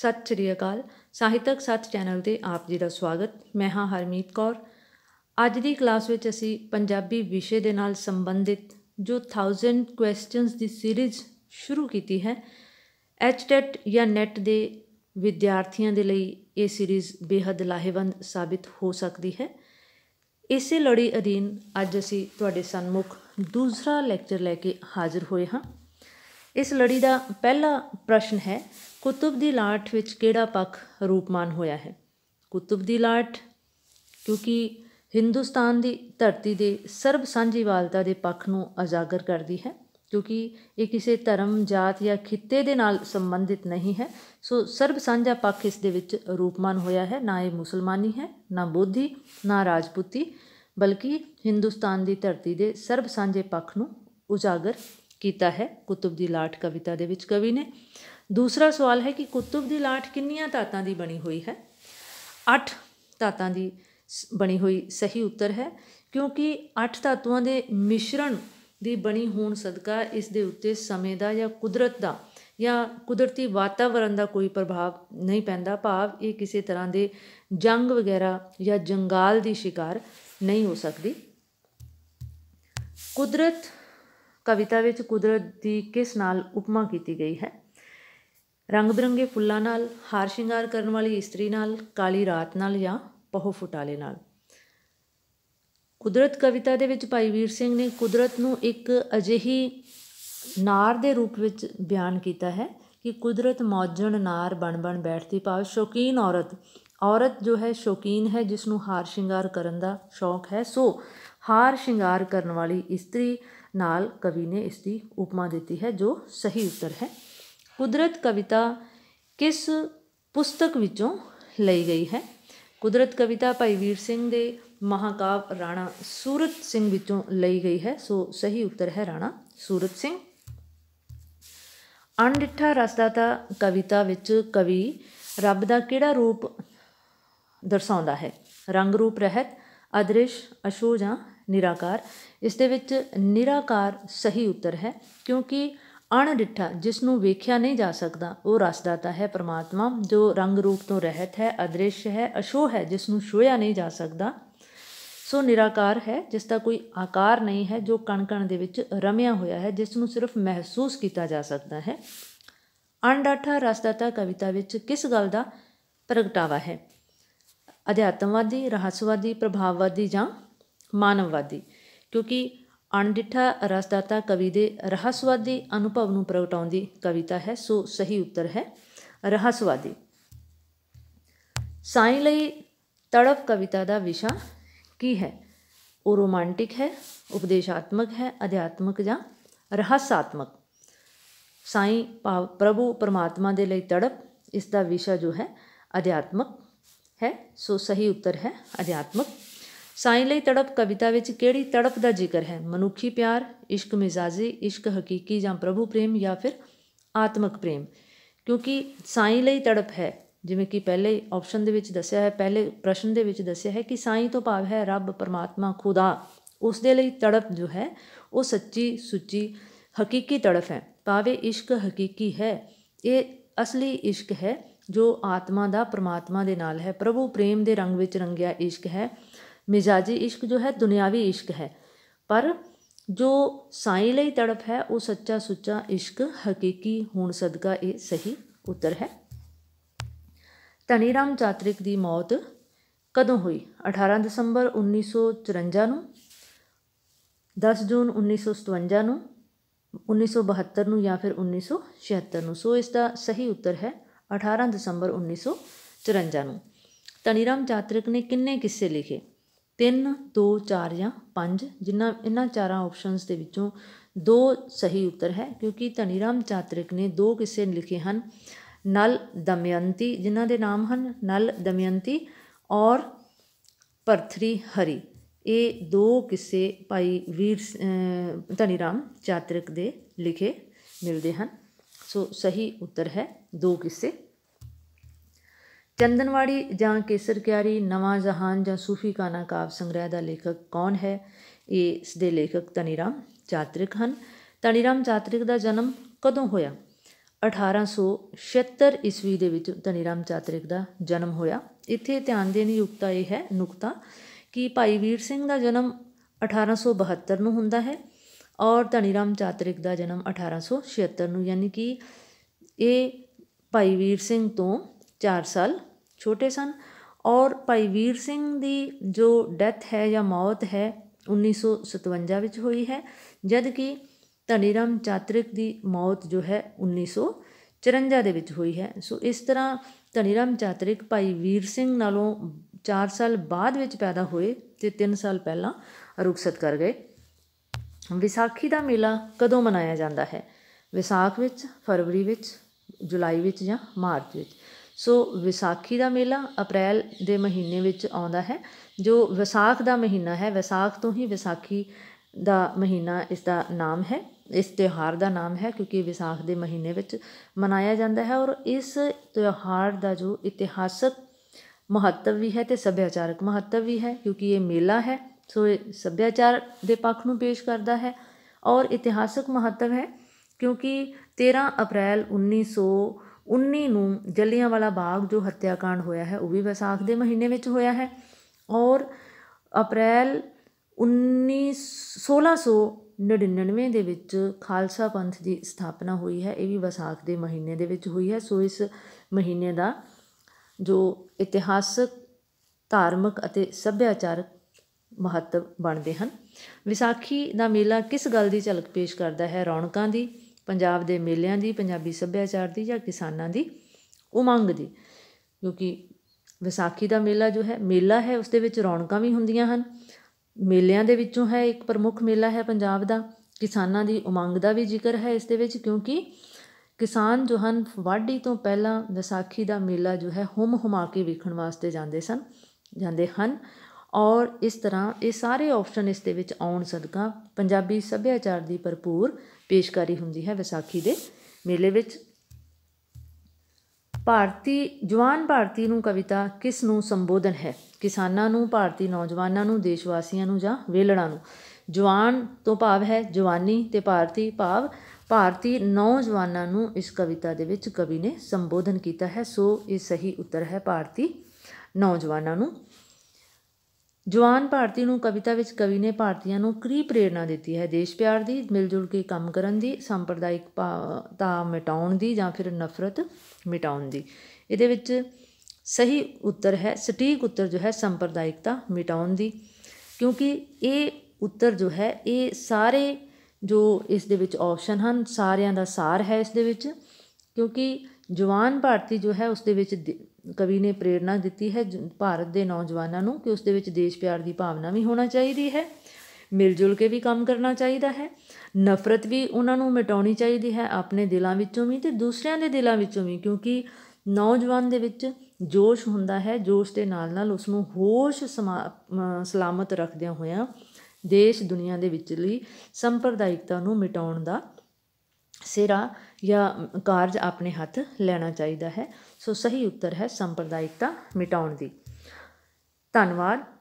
ਸਤਿ ਸ੍ਰੀ ਅਕਾਲ ਸਾਹਿਤਕ ਸੱਚ ਚੈਨਲ ਤੇ ਆਪ ਜੀ ਦਾ ਸਵਾਗਤ ਮੈਂ ਹਾਂ ਹਰਮੀਤ ਕੌਰ ਅੱਜ ਦੀ ਕਲਾਸ ਵਿੱਚ ਅਸੀਂ ਪੰਜਾਬੀ ਵਿਸ਼ੇ ਦੇ ਨਾਲ ਸੰਬੰਧਿਤ ਜੋ 1000 ਕੁਐਸਚਨਸ ਦੀ ਸੀਰੀਜ਼ ਸ਼ੁਰੂ ਕੀਤੀ ਹੈ ਐਚਟੈਟ e ਜਾਂ ਨੈਟ ਦੇ ਵਿਦਿਆਰਥੀਆਂ ਦੇ ਲਈ ਇਹ ਸੀਰੀਜ਼ ਬੇਹੱਦ ਲਾਹੇਵੰਦ ਸਾਬਿਤ ਹੋ ਸਕਦੀ ਹੈ ਇਸੇ ਲੜੀ ਅਧੀਨ ਅੱਜ ਅਸੀਂ ਤੁਹਾਡੇ ਸਾਹਮਣੇ ਦੂਸਰਾ ਲੈਕਚਰ ਲੈ ਕੇ ਹਾਜ਼ਰ ਹੋਏ ਹਾਂ ਇਸ ਲੜੀ ਦਾ ਪਹਿਲਾ ਪ੍ਰਸ਼ਨ ਹੈ ਕੁਤਬ ਦੀ ਲਾਟ ਵਿੱਚ ਕਿਹੜਾ ਪੱਖ ਰੂਪਮਾਨ ਹੋਇਆ ਹੈ ਕੁਤਬ ਦੀ ਲਾਟ ਕਿਉਂਕਿ ਹਿੰਦੁਸਤਾਨ ਦੀ ਧਰਤੀ ਦੇ ਸਰਬ ਸਾਂਝੀਵਾਲਤਾ ਦੇ ਪੱਖ ਨੂੰ ਉਜਾਗਰ ਕਰਦੀ ਹੈ ਕਿਉਂਕਿ ਇਹ ਕਿਸੇ ਧਰਮ ਜਾਤ ਜਾਂ ਖਿੱਤੇ ਦੇ ਨਾਲ ਸੰਬੰਧਿਤ ਨਹੀਂ ਹੈ ਸੋ ਸਰਬ ਸਾਂਝਾ ਪੱਖ ਇਸ ਦੇ ਵਿੱਚ ਰੂਪਮਾਨ ਹੋਇਆ ਹੈ ਨਾ ਇਹ ਮੁਸਲਮਾਨੀ ਹੈ ਨਾ ਬੋਧੀ ਨਾ ਰਾਜਪੂਤੀ ਬਲਕਿ ਹਿੰਦੁਸਤਾਨ ਦੀ ਧਰਤੀ ਦੇ ਸਰਬ ਸਾਂਝੇ ਪੱਖ ਨੂੰ ਉਜਾਗਰ ਕੀਤਾ ਹੈ ਕੁਤਬ ਦੀ ਲਾਟ ਕਵਿਤਾ ਦੇ ਵਿੱਚ ਕਵੀ ਨੇ ਦੂਸਰਾ ਸਵਾਲ ਹੈ ਕਿ ਕੁਤਬ ਦੀ ਲਾਠ ਕਿੰਨੀਆਂ ਧਾਤਾਂ ਦੀ ਬਣੀ ਹੋਈ ਹੈ 8 ਧਾਤਾਂ ਦੀ ਬਣੀ ਹੋਈ ਸਹੀ ਉੱਤਰ ਹੈ ਕਿਉਂਕਿ 8 ਧਾਤੂਆਂ ਦੇ ਮਿਸ਼ਰਣ ਦੀ ਬਣੀ ਹੋਣ ਸਦਕਾ ਇਸ ਦੇ ਉੱਤੇ ਸਮੇਂ ਦਾ ਜਾਂ ਕੁਦਰਤ ਦਾ ਜਾਂ ਕੁਦਰਤੀ ਵਾਤਾਵਰਣ ਦਾ ਕੋਈ ਪ੍ਰਭਾਵ ਨਹੀਂ ਪੈਂਦਾ ਭਾਵ ਇਹ ਕਿਸੇ ਤਰ੍ਹਾਂ ਦੇ ਜੰਗ ਵਗੈਰਾ ਜਾਂ ਜੰਗਾਲ ਦੀ ਸ਼ਿਕਾਰ ਨਹੀਂ ਹੋ ਸਕਦੀ ਕੁਦਰਤ ਕਵਿਤਾ ਵਿੱਚ ਕੁਦਰਤ ਦੀ ਕਿਸ ਨਾਲ ਉਪਮਾ ਕੀਤੀ ਗਈ ਹੈ ਰੰਗ ਬਿਰੰਗੇ ਫੁੱਲਾਂ ਨਾਲ ਹਾਰ ਸ਼ਿੰਗਾਰ ਕਰਨ ਵਾਲੀ ਇਸਤਰੀ ਨਾਲ ਕਾਲੀ ਰਾਤ ਨਾਲ ਜਾਂ ਪਹੋ ਫੁਟਾਲੇ ਨਾਲ ਕੁਦਰਤ ਕਵਿਤਾ ਦੇ ਵਿੱਚ ਭਾਈ ਵੀਰ ਸਿੰਘ ਨੇ ਕੁਦਰਤ ਨੂੰ ਇੱਕ ਅਜਿਹੀ ਨਾਰ ਦੇ ਰੂਪ ਵਿੱਚ ਬਿਆਨ ਕੀਤਾ ਹੈ ਕਿ ਕੁਦਰਤ ਮੌਜਣ ਨਾਰ ਬਣ ਬਣ ਬੈਠਦੀ ਪਾਵ ਸ਼ੌਕੀਨ ਔਰਤ ਔਰਤ ਜੋ ਹੈ ਸ਼ੌਕੀਨ ਹੈ ਜਿਸ ਨੂੰ ਹਾਰ ਸ਼ਿੰਗਾਰ ਕਰਨ ਦਾ ਸ਼ੌਕ ਹੈ ਸੋ ਹਾਰ ਸ਼ਿੰਗਾਰ ਕਰਨ ਵਾਲੀ ਇਸਤਰੀ ਨਾਲ ਕਵੀ ਨੇ ਇਸ ਦੀ ਉਪਮਾ ਦਿੱਤੀ ਹੈ ਜੋ ਸਹੀ ਉੱਤਰ ਹੈ ਕੁਦਰਤ ਕਵਿਤਾ ਕਿਸ ਪੁਸਤਕ ਵਿੱਚੋਂ ਲਈ ਗਈ ਹੈ ਕੁਦਰਤ ਕਵਿਤਾ ਭਾਈ ਵੀਰ ਸਿੰਘ ਦੇ ਮਹਾਕਾਵ ਰਾਣਾ ਸੂਰਤ ਸਿੰਘ ਵਿੱਚੋਂ ਲਈ ਗਈ ਹੈ ਸੋ ਸਹੀ ਉੱਤਰ ਹੈ ਰਾਣਾ ਸੂਰਤ ਸਿੰਘ ਅਣਡਿੱਠਾ ਰਸਦਾਤਾ ਕਵਿਤਾ ਵਿੱਚ ਕਵੀ ਰੱਬ ਦਾ ਕਿਹੜਾ ਰੂਪ ਦਰਸਾਉਂਦਾ ਹੈ ਰੰਗ ਰੂਪ ਰਹਿਤ ਅਦ੍ਰਿਸ਼ ਅਸ਼ੂ ਨਿਰਾਕਾਰ ਇਸ ਦੇ ਵਿੱਚ ਨਿਰਾਕਾਰ ਸਹੀ ਉੱਤਰ ਹੈ ਕਿਉਂਕਿ ਅਣਡਿੱਠਾ ਜਿਸ ਨੂੰ ਵੇਖਿਆ ਨਹੀਂ ਜਾ ਸਕਦਾ ਉਹ ਰਸਦਾਤਾ ਹੈ ਪਰਮਾਤਮਾ ਜੋ ਰੰਗ ਰੂਪ ਤੋਂ ਰਹਿਤ ਹੈ ਅਦ੍ਰਿਸ਼ ਹੈ ਅਸ਼ੋ ਹੈ ਜਿਸ ਨੂੰ ਛੋਇਆ ਨਹੀਂ ਜਾ ਸਕਦਾ ਸੋ ਨਿਰਾਕਾਰ ਹੈ ਜਿਸ ਦਾ ਕੋਈ ਆਕਾਰ ਨਹੀਂ ਹੈ ਜੋ ਕਣ ਕਣ ਦੇ ਵਿੱਚ ਰਮਿਆ ਹੋਇਆ ਹੈ ਜਿਸ ਨੂੰ ਸਿਰਫ ਮਹਿਸੂਸ ਕੀਤਾ ਜਾ ਸਕਦਾ ਹੈ ਅਣਡਾਠਾ ਰਸਦਾਤਾ ਕਵਿਤਾ ਵਿੱਚ ਕਿਸ ਗੱਲ ਦਾ ਪ੍ਰਗਟਾਵਾ ਹੈ ਅਧਿਆਤਮਵਾਦੀ ਰਹੱਸਵਾਦੀ ਪ੍ਰਭਾਵਵਾਦੀ ਜਾਂ ਮਾਨਵਵਾਦੀ ਕਿਉਂਕਿ ਅਣਡਿੱਠਾ ਰਸਦਾਤਾ ਕਵੀ ਦੇ ਰਹੱਸਵਾਦੀ ਅਨੁਭਵ ਨੂੰ ਪ੍ਰਗਟਾਉਂਦੀ ਕਵਿਤਾ ਹੈ ਸੋ ਸਹੀ ਉੱਤਰ ਹੈ ਰਹੱਸਵਾਦੀ ਸਾਈਂ ਲਈ ਤੜਫ ਕਵਿਤਾ ਦਾ ਵਿਸ਼ਾ ਕੀ ਹੈ ਉਹ ਰੋਮਾਂਟਿਕ ਹੈ ਉਪਦੇਸ਼ਾਤਮਕ ਹੈ ਅਧਿਆਤਮਕ ਜਾਂ ਰਹੱਸਾਤਮਕ ਸਾਈਂ ਪ੍ਰਭੂ ਪਰਮਾਤਮਾ ਦੇ ਲਈ ਤੜਪ ਇਸ ਦਾ ਵਿਸ਼ਾ ਜੋ ਹੈ ਅਧਿਆਤਮਕ ਹੈ ਸੋ ਸਹੀ ਉੱਤਰ ਹੈ ਅਧਿਆਤਮਕ ਸਾਈਂ ਲਈ ਤੜਪ ਕਵਿਤਾ ਵਿੱਚ ਕਿਹੜੀ ਤੜਪ ਦਾ ਜ਼ਿਕਰ ਹੈ ਮਨੁੱਖੀ ਪਿਆਰ ਇਸ਼ਕ ਮਿਜ਼ਾਜੀ ਇਸ਼ਕ ਹਕੀਕੀ ਜਾਂ ਪ੍ਰਭੂ ਪ੍ਰੇਮ ਜਾਂ ਫਿਰ ਆਤਮਕ ਪ੍ਰੇਮ ਕਿਉਂਕਿ ਸਾਈਂ ਲਈ ਤੜਪ ਹੈ ਜਿਵੇਂ ਕਿ ਪਹਿਲੇ ਆਪਸ਼ਨ ਦੇ ਵਿੱਚ ਦੱਸਿਆ ਹੈ ਪਹਿਲੇ ਪ੍ਰਸ਼ਨ ਦੇ ਵਿੱਚ ਦੱਸਿਆ ਹੈ ਕਿ ਸਾਈਂ ਤੋਂ ਭਾਵ ਹੈ ਰੱਬ ਪਰਮਾਤਮਾ ਖੁਦਾ ਉਸ ਦੇ ਲਈ ਤੜਪ ਜੋ ਹੈ ਉਹ ਸੱਚੀ ਸੁੱਚੀ ਹਕੀਕੀ ਤੜਪ ਹੈ ਭਾਵੇਂ ਇਸ਼ਕ ਹਕੀਕੀ ਹੈ ਇਹ ਅਸਲੀ ਇਸ਼ਕ ਹੈ ਜੋ ਆਤਮਾ ਦਾ ਪਰਮਾਤਮਾ ਦੇ ਨਾਲ ਹੈ ਪ੍ਰਭੂ ਪ੍ਰੇਮ ਦੇ ਰੰਗ ਵਿੱਚ ਰੰਗਿਆ ਇਸ਼ਕ ਹੈ ਮਿਜ਼ਾਜੀ ਇਸ਼ਕ ਜੋ ਹੈ ਦੁਨਿਆਵੀ ਇਸ਼ਕ ਹੈ ਪਰ ਜੋ ਸਾਈਂ ਲਈ ਤੜਫ ਹੈ ਉਹ ਸੱਚਾ ਸੁੱਚਾ ਇਸ਼ਕ ਹਕੀਕੀ ਹੋਣ ਸਦਕਾ ਇਹ ਸਹੀ ਉੱਤਰ ਹੈ ਧਨੀ ਰਾਮ ਚਾਤ੍ਰਿਕ ਦੀ ਮੌਤ ਕਦੋਂ ਹੋਈ 18 ਦਸੰਬਰ 1954 ਨੂੰ 10 ਜੂਨ 1957 ਨੂੰ 1972 ਨੂੰ ਜਾਂ ਫਿਰ 1976 ਨੂੰ ਸੋ ਇਸ ਦਾ ਸਹੀ ਉੱਤਰ ਹੈ 18 ਦਸੰਬਰ 1954 ਨੂੰ ਧਨੀਰਾਮ ਚਾਤ੍ਰਿਕ ਨੇ ਕਿੰਨੇ ਕਿੱਸੇ ਲਿਖੇ ਤਿੰਨ ਦੋ ਚਾਰ ਜਾਂ ਪੰਜ ਜਿਨ੍ਹਾਂ ਇਹਨਾਂ ਚਾਰਾਂ ਆਪਸ਼ਨਸ ਦੇ ਵਿੱਚੋਂ ਦੋ ਸਹੀ ਉੱਤਰ ਹੈ ਕਿਉਂਕਿ ਧਨੀਰਾਮ ਚਾਤ੍ਰਿਕ ਨੇ ਦੋ ਕਿਸੇ ਲਿਖੇ ਹਨ ਨਲ ਦਮਯੰਤੀ ਜਿਨ੍ਹਾਂ ਦੇ ਨਾਮ ਹਨ ਨਲ ਦਮਯੰਤੀ ਔਰ ਪਰਥਰੀ ਹਰੀ ਇਹ ਦੋ ਕਿਸੇ ਭਾਈ ਵੀਰ ਧਨੀਰਾਮ ਚਾਤ੍ਰਿਕ ਦੇ ਲਿਖੇ ਮਿਲਦੇ ਹਨ ਸੋ ਸਹੀ ਉੱਤਰ ਹੈ ਦੋ ਕਿਸੇ ਚੰਦਨਵਾੜੀ ਜਾਂ ਕੇਸਰ ਕਿਆਰੀ ਨਵਾਂ ਜਹਾਨ ਜਾਂ ਸੂਫੀ ਕਾਨਾ ਕਾਵ ਸੰਗ੍ਰਹਿ ਦਾ ਲੇਖਕ ਕੌਣ ਹੈ ਇਹ ਇਸ ਦੇ ਲੇਖਕ ਤਨੀਰਾਮ ਚਾਤ੍ਰਿਕ ਹਨ ਤਨੀਰਾਮ ਚਾਤ੍ਰਿਕ ਦਾ ਜਨਮ ਕਦੋਂ ਹੋਇਆ 1876 ਈਸਵੀ ਦੇ ਵਿੱਚ ਤਨੀਰਾਮ ਚਾਤ੍ਰਿਕ ਦਾ ਜਨਮ ਹੋਇਆ ਇੱਥੇ ਧਿਆਨ ਦੇਣ ਯੁਕਤਾ ਇਹ ਹੈ ਨੁਕਤਾ ਕਿ ਭਾਈ ਵੀਰ ਸਿੰਘ ਦਾ ਜਨਮ 1872 ਨੂੰ ਹੁੰਦਾ ਹੈ ਔਰ ਤਨੀਰਾਮ ਚਾਤ੍ਰਿਕ ਦਾ ਜਨਮ 1876 ਨੂੰ ਯਾਨੀ ਕਿ ਇਹ ਭਾਈ ਵੀਰ ਸਿੰਘ ਤੋਂ 4 ਸਾਲ ਛੋਟੇ ਸਨ ਔਰ ਭਾਈ ਵੀਰ ਸਿੰਘ ਦੀ ਜੋ ਡੈਥ ਹੈ ਜਾਂ ਮੌਤ ਹੈ 1957 ਵਿੱਚ ਹੋਈ ਹੈ ਜਦ ਕਿ ਧਨੀਰਾਮ ਚਾਤ੍ਰਿਕ ਦੀ ਮੌਤ ਜੋ ਹੈ 1954 ਦੇ ਵਿੱਚ ਹੋਈ ਹੈ ਸੋ ਇਸ ਤਰ੍ਹਾਂ ਧਨੀਰਾਮ ਚਾਤ੍ਰਿਕ ਭਾਈ ਵੀਰ ਸਿੰਘ ਨਾਲੋਂ 4 ਸਾਲ ਬਾਅਦ ਵਿੱਚ ਪੈਦਾ ਹੋਏ ਤੇ 3 ਸਾਲ ਪਹਿਲਾਂ ਰੁਖਸਤ ਕਰ ਗਏ ਵਿਸਾਖੀ ਦਾ ਮੇਲਾ ਕਦੋਂ ਮਨਾਇਆ ਜਾਂਦਾ ਹੈ ਵਿਸਾਖ ਵਿੱਚ ਫਰਵਰੀ ਵਿੱਚ ਜੁਲਾਈ ਵਿੱਚ ਜਾਂ ਮਾਰਚ ਵਿੱਚ ਸੋ ਵਿਸਾਖੀ ਦਾ ਮੇਲਾ ਅਪ੍ਰੈਲ ਦੇ ਮਹੀਨੇ ਵਿੱਚ ਆਉਂਦਾ ਹੈ ਜੋ ਵਿਸਾਖ ਦਾ ਮਹੀਨਾ ਹੈ ਵਿਸਾਖ ਤੋਂ ਹੀ ਵਿਸਾਖੀ ਦਾ ਮਹੀਨਾ ਇਸ ਦਾ ਨਾਮ ਹੈ ਇਸ ਤਿਉਹਾਰ ਦਾ ਨਾਮ ਹੈ ਕਿਉਂਕਿ ਵਿਸਾਖ ਦੇ ਮਹੀਨੇ ਵਿੱਚ ਮਨਾਇਆ ਜਾਂਦਾ ਹੈ ਔਰ ਇਸ ਤਿਉਹਾਰ ਦਾ ਜੋ ਇਤਿਹਾਸਕ ਮਹੱਤਵ ਵੀ ਹੈ ਤੇ ਸੱਭਿਆਚਾਰਕ ਮਹੱਤਵ ਵੀ ਹੈ ਕਿਉਂਕਿ ਇਹ ਮੇਲਾ ਹੈ ਸੋ ਇਹ ਸੱਭਿਆਚਾਰ ਦੇ ਪੱਖ ਨੂੰ ਪੇਸ਼ ਕਰਦਾ ਹੈ ਔਰ ਇਤਿਹਾਸਕ ਮਹੱਤਵ ਹੈ ਕਿਉਂਕਿ 13 ਅਪ੍ਰੈਲ 1900 19 ਨੂੰ ਵਾਲਾ ਬਾਗ ਜੋ ਹੱਤਿਆਕਾਂਡ ਹੋਇਆ ਹੈ ਉਹ ਵੀ ਵਿਸਾਖ ਦੇ ਮਹੀਨੇ ਵਿੱਚ ਹੋਇਆ ਹੈ ਔਰ ਅਪ੍ਰੈਲ 19 1699 ਦੇ ਵਿੱਚ ਖਾਲਸਾ ਪੰਥ ਦੀ ਸਥਾਪਨਾ ਹੋਈ ਹੈ ਇਹ ਵੀ ਵਿਸਾਖ ਦੇ ਮਹੀਨੇ ਦੇ ਵਿੱਚ ਹੋਈ ਹੈ ਸੋ ਇਸ ਮਹੀਨੇ ਦਾ ਜੋ ਇਤਿਹਾਸਕ ਧਾਰਮਿਕ ਅਤੇ ਸੱਭਿਆਚਾਰਕ ਮਹੱਤਵ ਬਣਦੇ ਹਨ ਵਿਸਾਖੀ ਦਾ ਮੇਲਾ ਕਿਸ ਗੱਲ ਦੀ ਝਲਕ ਪੇਸ਼ ਕਰਦਾ ਹੈ ਰੌਣਕਾਂ ਦੀ ਪੰਜਾਬ ਦੇ ਮੇਲਿਆਂ ਦੀ ਪੰਜਾਬੀ ਸੱਭਿਆਚਾਰ ਦੀ ਜਾਂ ਕਿਸਾਨਾਂ ਦੀ ਉਮੰਗ ਦੀ ਕਿਉਂਕਿ ਵਿਸਾਖੀ ਦਾ ਮੇਲਾ ਜੋ ਹੈ ਮੇਲਾ ਹੈ ਉਸ ਦੇ ਵਿੱਚ ਰੌਣਕਾਂ ਵੀ ਹੁੰਦੀਆਂ ਹਨ ਮੇਲਿਆਂ ਦੇ ਵਿੱਚੋਂ ਹੈ ਇੱਕ ਪ੍ਰਮੁੱਖ ਮੇਲਾ ਹੈ ਪੰਜਾਬ ਦਾ ਕਿਸਾਨਾਂ ਦੀ ਉਮੰਗ ਦਾ ਵੀ ਜ਼ਿਕਰ ਹੈ ਇਸ ਦੇ ਵਿੱਚ ਕਿਉਂਕਿ ਕਿਸਾਨ ਜੋ ਹਨ ਵਾਢੀ ਤੋਂ ਪਹਿਲਾਂ ਵਿਸਾਖੀ ਦਾ ਮੇਲਾ ਜੋ ਹੈ ਹੁਮ ਹੁਮਾ ਕੇ ਵੇਖਣ ਵਾਸਤੇ ਜਾਂਦੇ ਸਨ ਜਾਂਦੇ ਹਨ ਔਰ ਇਸ ਤਰ੍ਹਾਂ ਇਹ ਸਾਰੇ ਆਪਸ਼ਨ ਇਸ ਦੇ ਵਿੱਚ ਆਉਣ ਸਦਕਾ ਪੰਜਾਬੀ ਸੱਭਿਆਚਾਰ ਦੀ ਭਰਪੂਰ ਪੇਸ਼ਕਾਰੀ ਹੁੰਦੀ ਹੈ ਵਿਸਾਖੀ ਦੇ ਮੇਲੇ ਵਿੱਚ ਭਾਰਤੀ ਜਵਾਨ ਭਾਰਤੀ ਨੂੰ ਕਵਿਤਾ ਕਿਸ ਨੂੰ ਸੰਬੋਧਨ ਹੈ ਕਿਸਾਨਾਂ ਨੂੰ ਭਾਰਤੀ ਨੌਜਵਾਨਾਂ ਨੂੰ ਦੇਸ਼ ਵਾਸੀਆਂ ਨੂੰ ਜਾਂ ਵੇਲੜਾਂ ਨੂੰ ਜਵਾਨ ਤੋਂ ਭਾਵ ਹੈ ਜਵਾਨੀ ਤੇ ਭਾਰਤੀ ਭਾਵ ਭਾਰਤੀ ਨੌਜਵਾਨਾਂ ਨੂੰ ਇਸ ਕਵਿਤਾ ਦੇ ਵਿੱਚ ਕਵੀ ਨੇ ਸੰਬੋਧਨ ਕੀਤਾ ਹੈ ਸੋ ਇਹ ਸਹੀ ਉੱਤਰ ਹੈ ਭਾਰਤੀ ਨੌਜਵਾਨਾਂ ਨੂੰ ਜਵਾਨ ਭਾਰਤੀ ਨੂੰ ਕਵਿਤਾ ਵਿੱਚ ਕਵੀ ਨੇ ਭਾਰਤੀਆਂ ਨੂੰ ਕਰੀ ਪ੍ਰੇਰਣਾ ਦਿੱਤੀ ਹੈ ਦੇਸ਼ ਪਿਆਰ ਦੀ ਮਿਲ ਜੁਲ ਕੇ ਕੰਮ ਕਰਨ ਦੀ ਸੰਪਰਦਾਇਕ ਤਾ ਮਿਟਾਉਣ ਦੀ ਜਾਂ ਫਿਰ ਨਫ਼ਰਤ ਮਿਟਾਉਣ ਦੀ ਇਹਦੇ ਵਿੱਚ ਸਹੀ ਉੱਤਰ ਹੈ ਸਟੀਕ ਉੱਤਰ ਜੋ ਹੈ ਸੰਪਰਦਾਇਕਤਾ ਮਿਟਾਉਣ ਦੀ ਕਿਉਂਕਿ ਇਹ ਉੱਤਰ ਜੋ ਹੈ ਇਹ ਸਾਰੇ ਜੋ ਇਸ ਦੇ ਵਿੱਚ ਆਪਸ਼ਨ ਹਨ ਸਾਰਿਆਂ ਦਾ ਸਾਰ ਹੈ ਇਸ ਦੇ ਵਿੱਚ ਕਿਉਂਕਿ ਜਵਾਨ ਭਾਰਤੀ ਜੋ ਹੈ ਉਸ ਦੇ ਵਿੱਚ ਕਵੀ ਨੇ ਪ੍ਰੇਰਣਾ ਦਿੱਤੀ ਹੈ ਭਾਰਤ ਦੇ ਨੌਜਵਾਨਾਂ ਨੂੰ ਕਿ ਉਸ ਦੇ ਵਿੱਚ ਦੇਸ਼ ਪਿਆਰ ਦੀ ਭਾਵਨਾ ਵੀ ਹੋਣਾ ਚਾਹੀਦੀ ਹੈ ਮਿਲ ਜੁਲ ਕੇ ਵੀ ਕੰਮ ਕਰਨਾ ਚਾਹੀਦਾ ਹੈ ਨਫ਼ਰਤ ਵੀ ਉਹਨਾਂ ਨੂੰ ਮਿਟਾਉਣੀ ਚਾਹੀਦੀ ਹੈ ਆਪਣੇ ਦਿਲਾਂ ਵਿੱਚੋਂ ਵੀ ਤੇ ਦੂਸਰਿਆਂ ਦੇ ਦਿਲਾਂ ਵਿੱਚੋਂ ਵੀ ਕਿਉਂਕਿ ਨੌਜਵਾਨ ਦੇ ਵਿੱਚ ਜੋਸ਼ ਹੁੰਦਾ ਹੈ ਜੋਸ਼ ਦੇ ਨਾਲ ਨਾਲ ਉਸ ਨੂੰ ਹੋਸ਼ ਸਲਾਮਤ ਰੱਖਦਿਆਂ ਹੋਇਆਂ ਦੇਸ਼ ਦੁਨੀਆ ਦੇ ਵਿੱਚ ਲਈ ਸੰਪਰਦਾਇਕਤਾ ਨੂੰ ਮਿਟਾਉਣ ਦਾ ਸਿਰਾ ਜਾਂ ਕਾਰਜ ਆਪਣੇ ਹੱਥ ਲੈਣਾ ਚਾਹੀਦਾ ਹੈ ਸੋ ਸਹੀ ਉੱਤਰ ਹੈ ਸੰਪਰਦਾਇਕਤਾ ਮਿਟਾਉਣ ਦੀ ਧੰਨਵਾਦ